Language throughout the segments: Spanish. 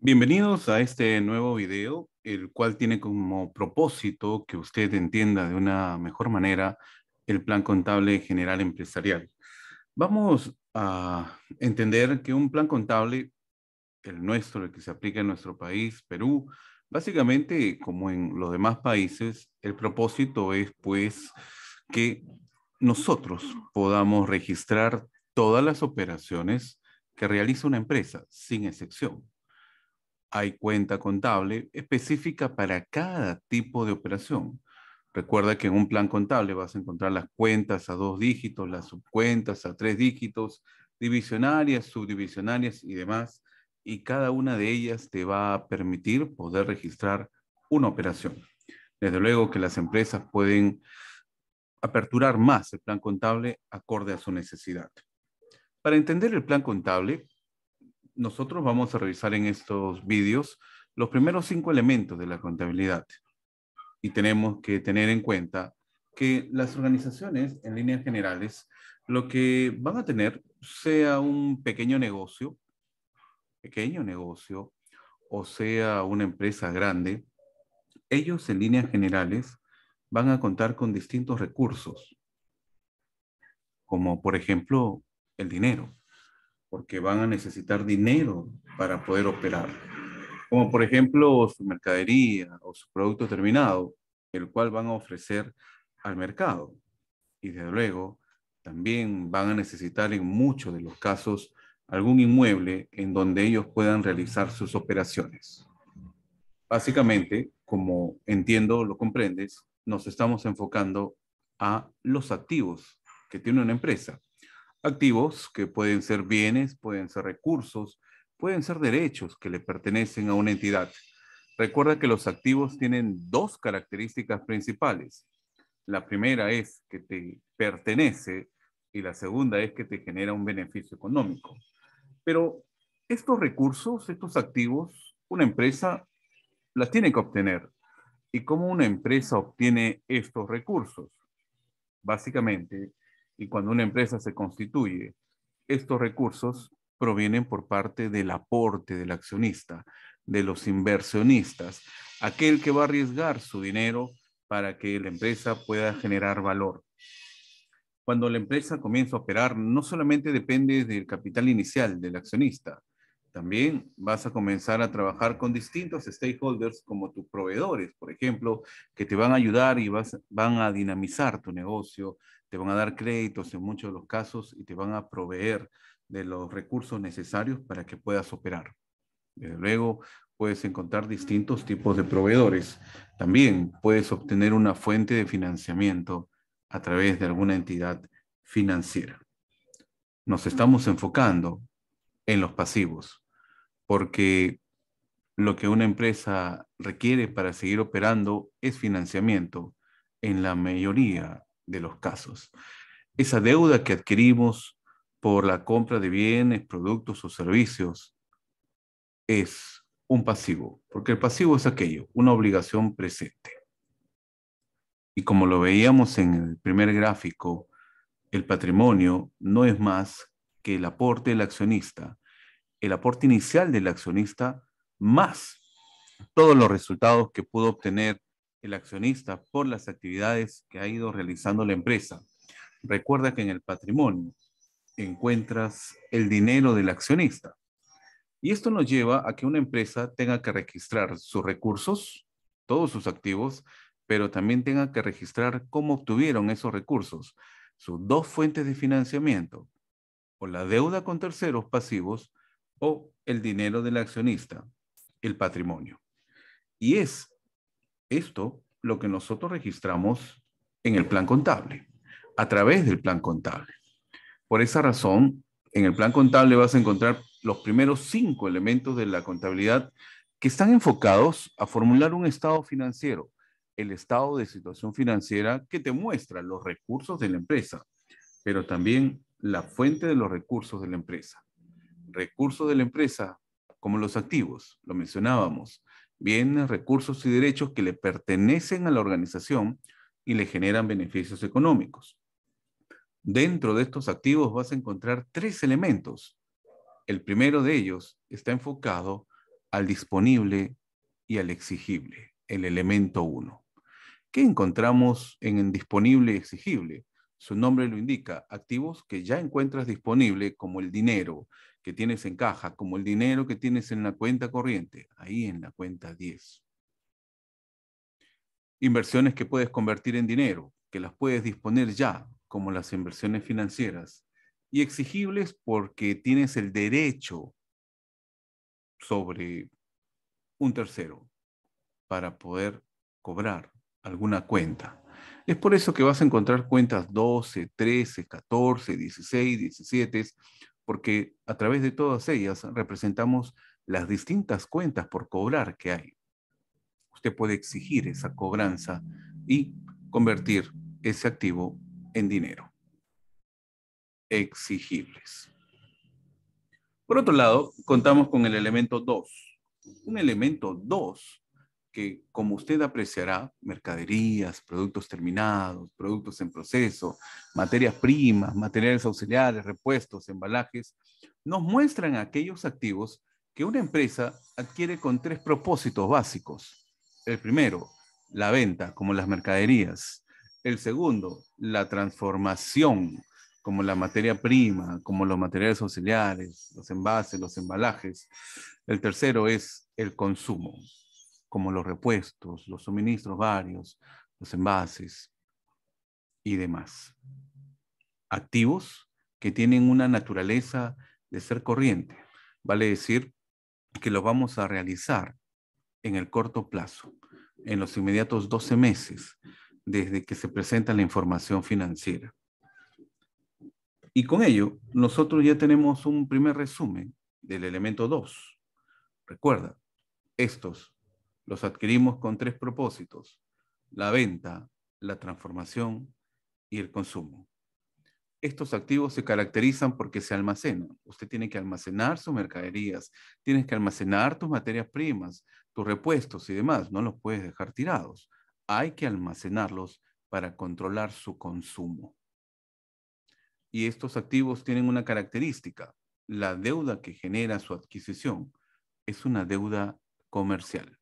Bienvenidos a este nuevo video, el cual tiene como propósito que usted entienda de una mejor manera el plan contable general empresarial. Vamos a entender que un plan contable, el nuestro, el que se aplica en nuestro país, Perú, básicamente, como en los demás países, el propósito es pues que nosotros podamos registrar todas las operaciones que realiza una empresa, sin excepción hay cuenta contable específica para cada tipo de operación. Recuerda que en un plan contable vas a encontrar las cuentas a dos dígitos, las subcuentas a tres dígitos, divisionarias, subdivisionarias y demás, y cada una de ellas te va a permitir poder registrar una operación. Desde luego que las empresas pueden aperturar más el plan contable acorde a su necesidad. Para entender el plan contable, nosotros vamos a revisar en estos vídeos los primeros cinco elementos de la contabilidad. Y tenemos que tener en cuenta que las organizaciones, en líneas generales, lo que van a tener sea un pequeño negocio, pequeño negocio, o sea una empresa grande, ellos en líneas generales van a contar con distintos recursos, como por ejemplo el dinero porque van a necesitar dinero para poder operar. Como por ejemplo su mercadería o su producto terminado, el cual van a ofrecer al mercado. Y desde luego, también van a necesitar en muchos de los casos algún inmueble en donde ellos puedan realizar sus operaciones. Básicamente, como entiendo, lo comprendes, nos estamos enfocando a los activos que tiene una empresa Activos que pueden ser bienes, pueden ser recursos, pueden ser derechos que le pertenecen a una entidad. Recuerda que los activos tienen dos características principales. La primera es que te pertenece y la segunda es que te genera un beneficio económico. Pero estos recursos, estos activos, una empresa las tiene que obtener. ¿Y cómo una empresa obtiene estos recursos? Básicamente, y cuando una empresa se constituye, estos recursos provienen por parte del aporte del accionista, de los inversionistas, aquel que va a arriesgar su dinero para que la empresa pueda generar valor. Cuando la empresa comienza a operar, no solamente depende del capital inicial del accionista, también vas a comenzar a trabajar con distintos stakeholders como tus proveedores, por ejemplo, que te van a ayudar y vas, van a dinamizar tu negocio, te van a dar créditos en muchos de los casos y te van a proveer de los recursos necesarios para que puedas operar. Desde luego, puedes encontrar distintos tipos de proveedores. También puedes obtener una fuente de financiamiento a través de alguna entidad financiera. Nos estamos enfocando en los pasivos porque lo que una empresa requiere para seguir operando es financiamiento en la mayoría de los casos. Esa deuda que adquirimos por la compra de bienes, productos o servicios es un pasivo, porque el pasivo es aquello, una obligación presente. Y como lo veíamos en el primer gráfico, el patrimonio no es más que el aporte del accionista el aporte inicial del accionista más todos los resultados que pudo obtener el accionista por las actividades que ha ido realizando la empresa. Recuerda que en el patrimonio encuentras el dinero del accionista. Y esto nos lleva a que una empresa tenga que registrar sus recursos, todos sus activos, pero también tenga que registrar cómo obtuvieron esos recursos, sus dos fuentes de financiamiento, o la deuda con terceros pasivos o el dinero del accionista, el patrimonio. Y es esto lo que nosotros registramos en el plan contable, a través del plan contable. Por esa razón, en el plan contable vas a encontrar los primeros cinco elementos de la contabilidad que están enfocados a formular un estado financiero, el estado de situación financiera que te muestra los recursos de la empresa, pero también la fuente de los recursos de la empresa recursos de la empresa, como los activos, lo mencionábamos, bienes, recursos y derechos que le pertenecen a la organización y le generan beneficios económicos. Dentro de estos activos vas a encontrar tres elementos. El primero de ellos está enfocado al disponible y al exigible, el elemento uno. ¿Qué encontramos en el disponible y exigible? Su nombre lo indica, activos que ya encuentras disponible como el dinero, que tienes en caja, como el dinero que tienes en la cuenta corriente, ahí en la cuenta 10. Inversiones que puedes convertir en dinero, que las puedes disponer ya, como las inversiones financieras, y exigibles porque tienes el derecho sobre un tercero para poder cobrar alguna cuenta. Es por eso que vas a encontrar cuentas 12, 13, 14, 16, 17, porque a través de todas ellas representamos las distintas cuentas por cobrar que hay. Usted puede exigir esa cobranza y convertir ese activo en dinero. Exigibles. Por otro lado, contamos con el elemento 2. Un elemento 2 que, como usted apreciará, mercaderías, productos terminados, productos en proceso, materias primas, materiales auxiliares, repuestos, embalajes, nos muestran aquellos activos que una empresa adquiere con tres propósitos básicos. El primero, la venta, como las mercaderías. El segundo, la transformación, como la materia prima, como los materiales auxiliares, los envases, los embalajes. El tercero es el consumo como los repuestos, los suministros varios, los envases y demás. Activos que tienen una naturaleza de ser corriente, vale decir que los vamos a realizar en el corto plazo, en los inmediatos 12 meses desde que se presenta la información financiera. Y con ello, nosotros ya tenemos un primer resumen del elemento 2. Recuerda, estos los adquirimos con tres propósitos, la venta, la transformación y el consumo. Estos activos se caracterizan porque se almacenan. Usted tiene que almacenar sus mercaderías, tienes que almacenar tus materias primas, tus repuestos y demás. No los puedes dejar tirados. Hay que almacenarlos para controlar su consumo. Y estos activos tienen una característica. La deuda que genera su adquisición es una deuda comercial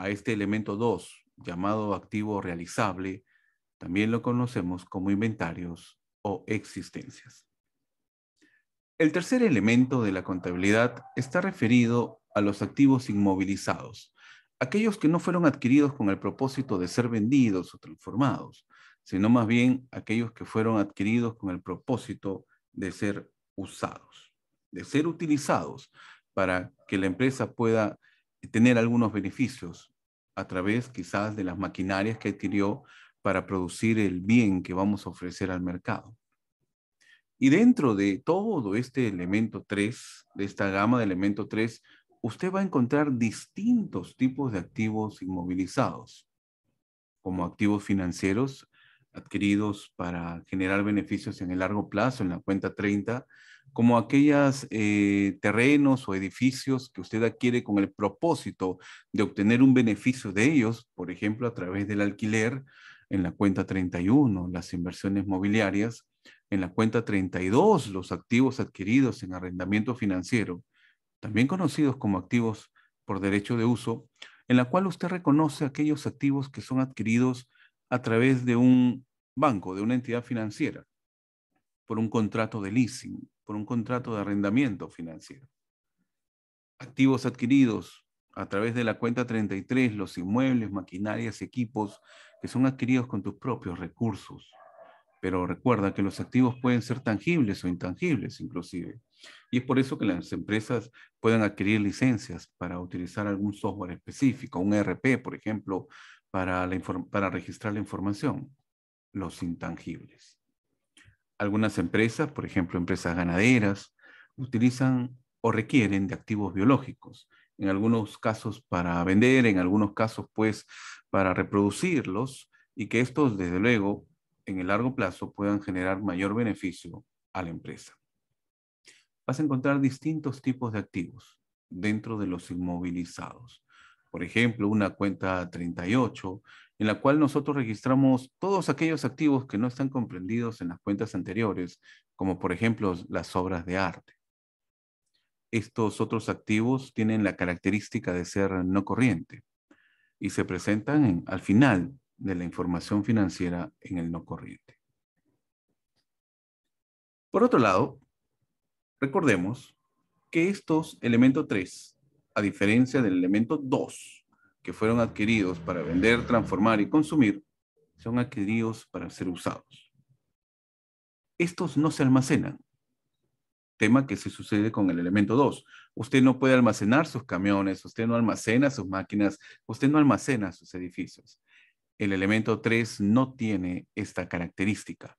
a este elemento 2, llamado activo realizable, también lo conocemos como inventarios o existencias. El tercer elemento de la contabilidad está referido a los activos inmovilizados, aquellos que no fueron adquiridos con el propósito de ser vendidos o transformados, sino más bien aquellos que fueron adquiridos con el propósito de ser usados, de ser utilizados para que la empresa pueda tener algunos beneficios a través quizás de las maquinarias que adquirió para producir el bien que vamos a ofrecer al mercado. Y dentro de todo este elemento 3, de esta gama de elemento 3, usted va a encontrar distintos tipos de activos inmovilizados, como activos financieros, adquiridos para generar beneficios en el largo plazo, en la cuenta 30, como aquellos eh, terrenos o edificios que usted adquiere con el propósito de obtener un beneficio de ellos, por ejemplo, a través del alquiler, en la cuenta 31, las inversiones mobiliarias, en la cuenta 32, los activos adquiridos en arrendamiento financiero, también conocidos como activos por derecho de uso, en la cual usted reconoce aquellos activos que son adquiridos a través de un banco, de una entidad financiera, por un contrato de leasing, por un contrato de arrendamiento financiero. Activos adquiridos a través de la cuenta 33, los inmuebles, maquinarias, equipos que son adquiridos con tus propios recursos. Pero recuerda que los activos pueden ser tangibles o intangibles inclusive. Y es por eso que las empresas pueden adquirir licencias para utilizar algún software específico, un e RP, por ejemplo, para, para registrar la información los intangibles. Algunas empresas, por ejemplo, empresas ganaderas, utilizan o requieren de activos biológicos, en algunos casos para vender, en algunos casos pues para reproducirlos y que estos desde luego en el largo plazo puedan generar mayor beneficio a la empresa. Vas a encontrar distintos tipos de activos dentro de los inmovilizados. Por ejemplo, una cuenta 38 en la cual nosotros registramos todos aquellos activos que no están comprendidos en las cuentas anteriores, como por ejemplo las obras de arte. Estos otros activos tienen la característica de ser no corriente y se presentan al final de la información financiera en el no corriente. Por otro lado, recordemos que estos, elementos 3, a diferencia del elemento 2, que fueron adquiridos para vender, transformar y consumir son adquiridos para ser usados. Estos no se almacenan, tema que se sucede con el elemento 2. Usted no puede almacenar sus camiones, usted no almacena sus máquinas, usted no almacena sus edificios. El elemento 3 no tiene esta característica.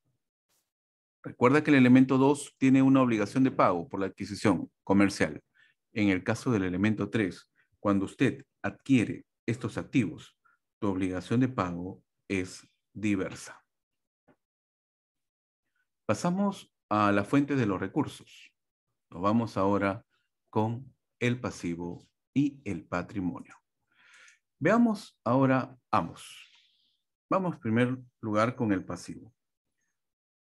Recuerda que el elemento 2 tiene una obligación de pago por la adquisición comercial. En el caso del elemento 3, cuando usted adquiere estos activos. Tu obligación de pago es diversa. Pasamos a la fuente de los recursos. Nos vamos ahora con el pasivo y el patrimonio. Veamos ahora ambos. Vamos primer lugar con el pasivo.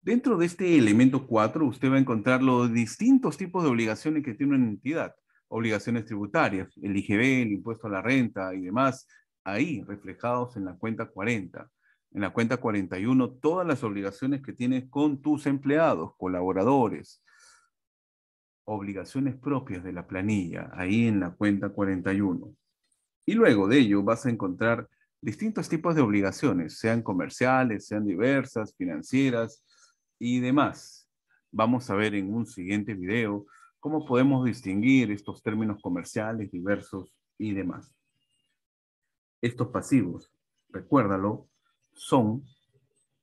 Dentro de este elemento 4, usted va a encontrar los distintos tipos de obligaciones que tiene una entidad obligaciones tributarias, el IGB, el impuesto a la renta y demás, ahí reflejados en la cuenta 40. En la cuenta 41, todas las obligaciones que tienes con tus empleados, colaboradores, obligaciones propias de la planilla, ahí en la cuenta 41. Y luego de ello vas a encontrar distintos tipos de obligaciones, sean comerciales, sean diversas, financieras y demás. Vamos a ver en un siguiente video ¿Cómo podemos distinguir estos términos comerciales diversos y demás? Estos pasivos, recuérdalo, son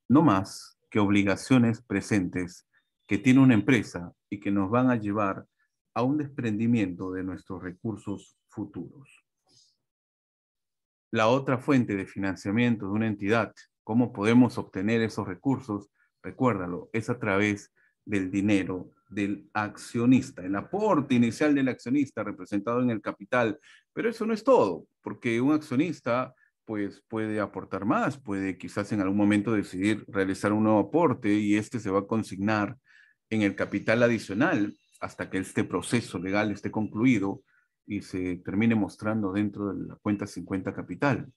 no más que obligaciones presentes que tiene una empresa y que nos van a llevar a un desprendimiento de nuestros recursos futuros. La otra fuente de financiamiento de una entidad, cómo podemos obtener esos recursos, recuérdalo, es a través de del dinero del accionista, el aporte inicial del accionista representado en el capital. Pero eso no es todo, porque un accionista pues puede aportar más, puede quizás en algún momento decidir realizar un nuevo aporte y este se va a consignar en el capital adicional hasta que este proceso legal esté concluido y se termine mostrando dentro de la cuenta 50 capital.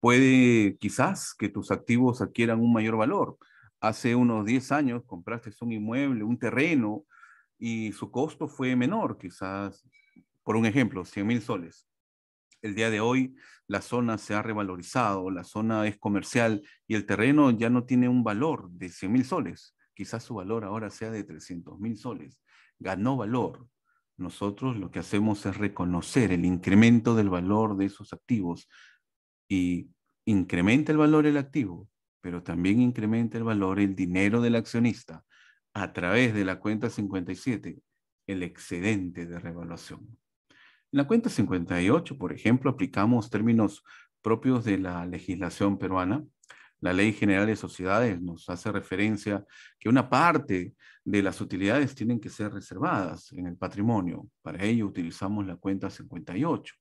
Puede quizás que tus activos adquieran un mayor valor hace unos 10 años compraste un inmueble, un terreno, y su costo fue menor, quizás, por un ejemplo, 100 mil soles. El día de hoy la zona se ha revalorizado, la zona es comercial y el terreno ya no tiene un valor de 100 mil soles. Quizás su valor ahora sea de 300 mil soles. Ganó valor. Nosotros lo que hacemos es reconocer el incremento del valor de esos activos y incrementa el valor del activo, pero también incrementa el valor el dinero del accionista a través de la cuenta 57, el excedente de revaluación. En la cuenta 58, por ejemplo, aplicamos términos propios de la legislación peruana. La Ley General de Sociedades nos hace referencia que una parte de las utilidades tienen que ser reservadas en el patrimonio. Para ello utilizamos la cuenta 58.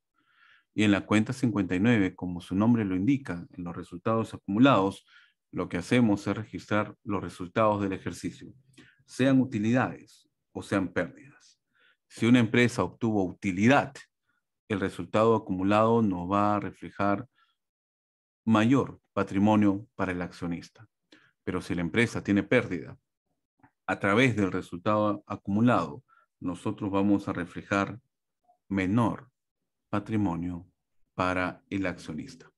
Y en la cuenta 59, como su nombre lo indica, en los resultados acumulados, lo que hacemos es registrar los resultados del ejercicio, sean utilidades o sean pérdidas. Si una empresa obtuvo utilidad, el resultado acumulado nos va a reflejar mayor patrimonio para el accionista. Pero si la empresa tiene pérdida, a través del resultado acumulado, nosotros vamos a reflejar menor patrimonio para el accionista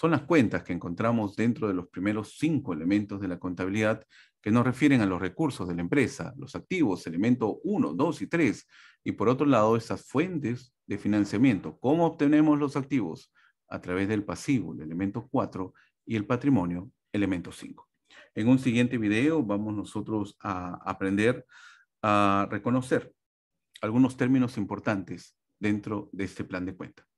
son las cuentas que encontramos dentro de los primeros cinco elementos de la contabilidad que nos refieren a los recursos de la empresa, los activos, elementos 1, 2 y 3, y por otro lado esas fuentes de financiamiento. ¿Cómo obtenemos los activos? A través del pasivo, el elemento 4, y el patrimonio, elemento 5. En un siguiente video vamos nosotros a aprender a reconocer algunos términos importantes dentro de este plan de cuenta.